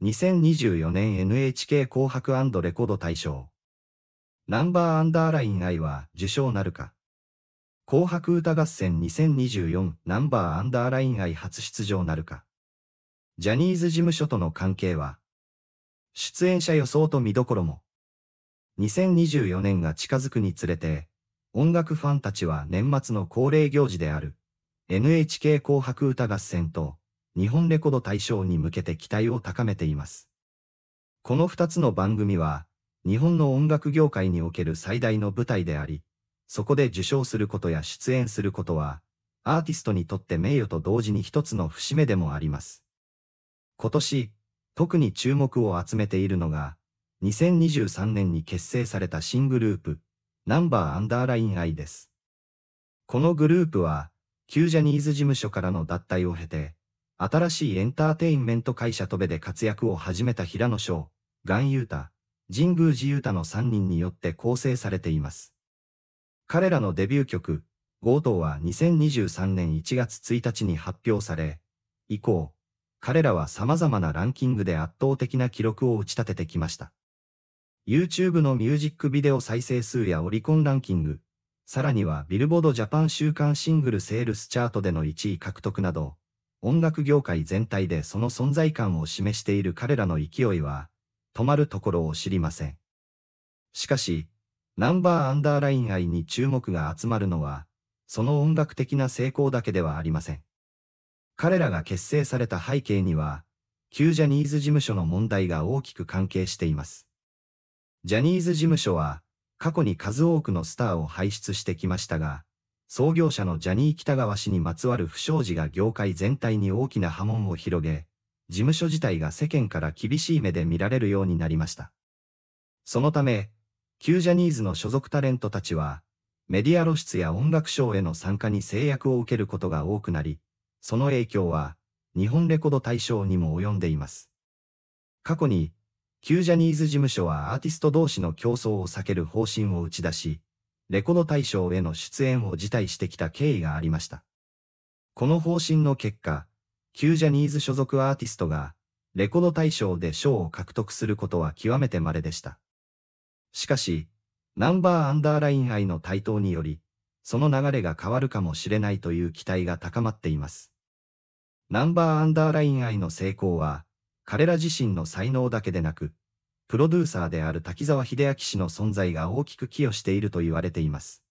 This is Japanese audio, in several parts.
2024年 NHK 紅白レコード大賞。ナンバーアンダーライン愛は受賞なるか。紅白歌合戦2024ナンバーアンダーライン愛初出場なるか。ジャニーズ事務所との関係は出演者予想と見どころも。2024年が近づくにつれて、音楽ファンたちは年末の恒例行事である NHK 紅白歌合戦と日本レコード大賞に向けて期待を高めています。この2つの番組は、日本の音楽業界における最大の舞台であり、そこで受賞することや出演することは、アーティストにとって名誉と同時に一つの節目でもあります。今年、特に注目を集めているのが、2023年に結成された新グループ、ナンバーアンダーライン I です。このグループは、旧ジャニーズ事務所からの脱退を経て、新しいエンターテインメント会社戸部で活躍を始めた平野翔、岩優太、神宮寺優太の3人によって構成されています。彼らのデビュー曲、ゴートは2023年1月1日に発表され、以降、彼らは様々なランキングで圧倒的な記録を打ち立ててきました。YouTube のミュージックビデオ再生数やオリコンランキング、さらにはビルボードジャパン週間シングルセールスチャートでの1位獲得など、音楽業界全体でその存在感を示している彼らの勢いは、止まるところを知りません。しかし、ナンバーアンダーライン愛に注目が集まるのは、その音楽的な成功だけではありません。彼らが結成された背景には、旧ジャニーズ事務所の問題が大きく関係しています。ジャニーズ事務所は、過去に数多くのスターを輩出してきましたが、創業者のジャニー北川氏にまつわる不祥事が業界全体に大きな波紋を広げ、事務所自体が世間から厳しい目で見られるようになりました。そのため、旧ジャニーズの所属タレントたちは、メディア露出や音楽賞への参加に制約を受けることが多くなり、その影響は、日本レコード大賞にも及んでいます。過去に、旧ジャニーズ事務所はアーティスト同士の競争を避ける方針を打ち出し、レコド大賞への出演を辞退してきた経緯がありました。この方針の結果、旧ジャニーズ所属アーティストが、レコード大賞で賞を獲得することは極めて稀でした。しかし、ナンバーアンダーライン愛の台頭により、その流れが変わるかもしれないという期待が高まっています。ナンバーアンダーライン愛の成功は、彼ら自身の才能だけでなく、プロデューサーである滝沢秀明氏の存在が大きく寄与していると言われています。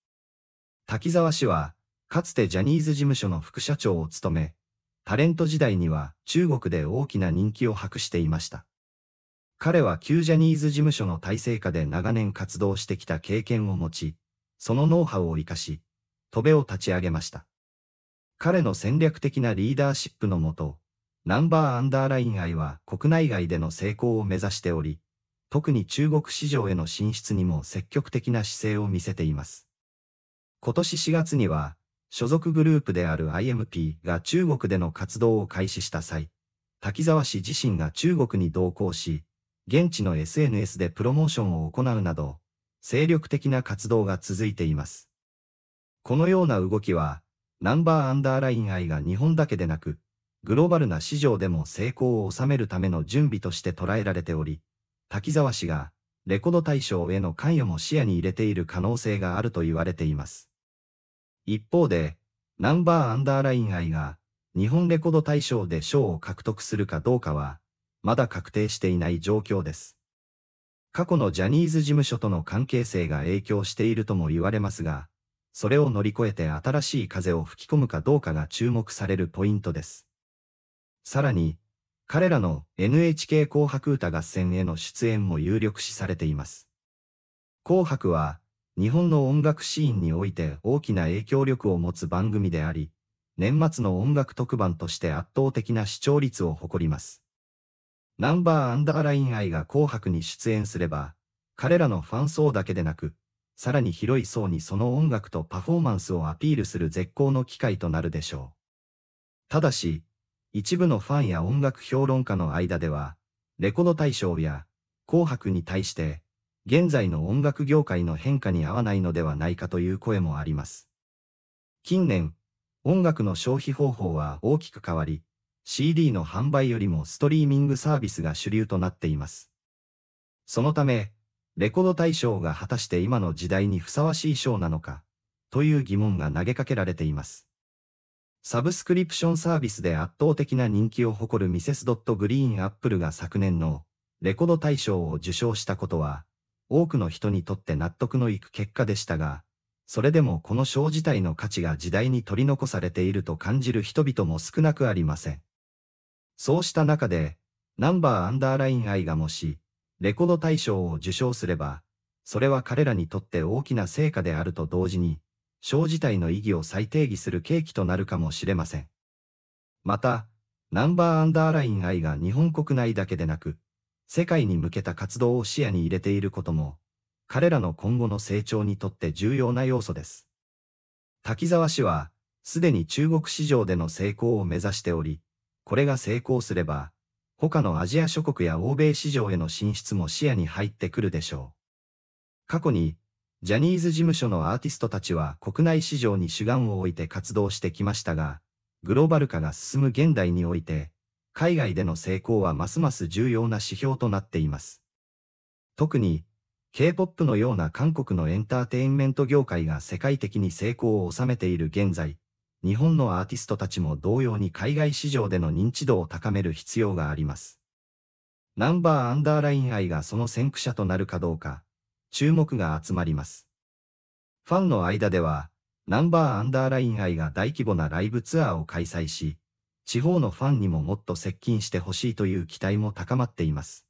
滝沢氏は、かつてジャニーズ事務所の副社長を務め、タレント時代には中国で大きな人気を博していました。彼は旧ジャニーズ事務所の体制下で長年活動してきた経験を持ち、そのノウハウを活かし、戸部を立ち上げました。彼の戦略的なリーダーシップのもと、ナンバーアンダーライン愛は国内外での成功を目指しており、特に中国市場への進出にも積極的な姿勢を見せています。今年4月には、所属グループである IMP が中国での活動を開始した際、滝沢氏自身が中国に同行し、現地の SNS でプロモーションを行うなど、精力的な活動が続いています。このような動きは、ナンバーアンダーライン愛が日本だけでなく、グローバルな市場でも成功を収めるための準備として捉えられており、滝沢氏が、レコード大賞への関与も視野に入れている可能性があると言われています。一方で、ナンバーアンダーライン愛が、日本レコード大賞で賞を獲得するかどうかは、まだ確定していない状況です。過去のジャニーズ事務所との関係性が影響しているとも言われますが、それを乗り越えて新しい風を吹き込むかどうかが注目されるポイントです。さらに、彼らの NHK 紅白歌合戦への出演も有力視されています。紅白は、日本の音楽シーンにおいて大きな影響力を持つ番組であり、年末の音楽特番として圧倒的な視聴率を誇ります。ナンバーアンダーライン愛が紅白に出演すれば、彼らのファン層だけでなく、さらに広い層にその音楽とパフォーマンスをアピールする絶好の機会となるでしょう。ただし、一部のファンや音楽評論家の間では、レコード大賞や紅白に対して、現在の音楽業界の変化に合わないのではないかという声もあります。近年、音楽の消費方法は大きく変わり、CD の販売よりもストリーミングサービスが主流となっています。そのため、レコード大賞が果たして今の時代にふさわしい賞なのか、という疑問が投げかけられています。サブスクリプションサービスで圧倒的な人気を誇るミセスドットグリーンアップルが昨年のレコード大賞を受賞したことは、多くの人にとって納得のいく結果でしたが、それでもこの賞自体の価値が時代に取り残されていると感じる人々も少なくありません。そうした中で、ナンバーアンダーライン愛がもし、レコード大賞を受賞すれば、それは彼らにとって大きな成果であると同時に、小自体の意義を再定義する契機となるかもしれません。また、ナンバーアンダーライン I が日本国内だけでなく、世界に向けた活動を視野に入れていることも、彼らの今後の成長にとって重要な要素です。滝沢氏は、すでに中国市場での成功を目指しており、これが成功すれば、他のアジア諸国や欧米市場への進出も視野に入ってくるでしょう。過去に、ジャニーズ事務所のアーティストたちは国内市場に主眼を置いて活動してきましたが、グローバル化が進む現代において、海外での成功はますます重要な指標となっています。特に、K-POP のような韓国のエンターテインメント業界が世界的に成功を収めている現在、日本のアーティストたちも同様に海外市場での認知度を高める必要があります。ナンバーアンダーライン愛がその先駆者となるかどうか、注目が集まります。ファンの間では、ナンバーアンダーライン愛が大規模なライブツアーを開催し、地方のファンにももっと接近してほしいという期待も高まっています。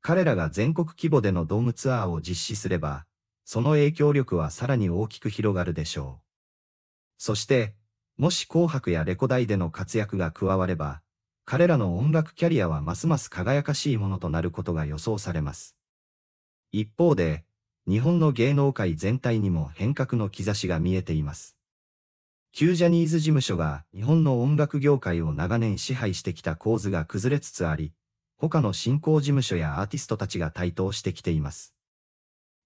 彼らが全国規模でのドームツアーを実施すれば、その影響力はさらに大きく広がるでしょう。そして、もし紅白やレコ大での活躍が加われば、彼らの音楽キャリアはますます輝かしいものとなることが予想されます。一方で、日本の芸能界全体にも変革の兆しが見えています。旧ジャニーズ事務所が日本の音楽業界を長年支配してきた構図が崩れつつあり、他の新興事務所やアーティストたちが台頭してきています。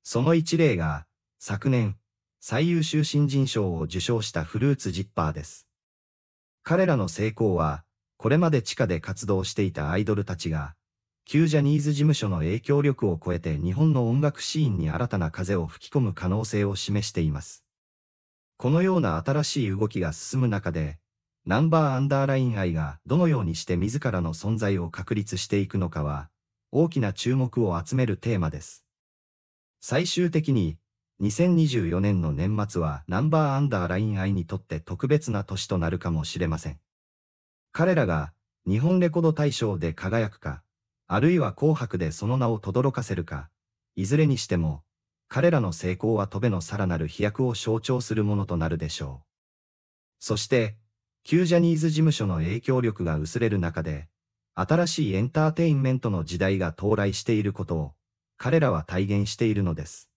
その一例が、昨年、最優秀新人賞を受賞したフルーツジッパーです。彼らの成功は、これまで地下で活動していたアイドルたちが、旧ジャニーズ事務所の影響力を超えて日本の音楽シーンに新たな風を吹き込む可能性を示しています。このような新しい動きが進む中で、ナンバーアンダーライン愛がどのようにして自らの存在を確立していくのかは、大きな注目を集めるテーマです。最終的に、2024年の年末はナンバーアンダーライン愛にとって特別な年となるかもしれません。彼らが日本レコード大賞で輝くか、あるいは紅白でその名を轟かせるか、いずれにしても、彼らの成功は戸部のさらなる飛躍を象徴するものとなるでしょう。そして、旧ジャニーズ事務所の影響力が薄れる中で、新しいエンターテインメントの時代が到来していることを、彼らは体現しているのです。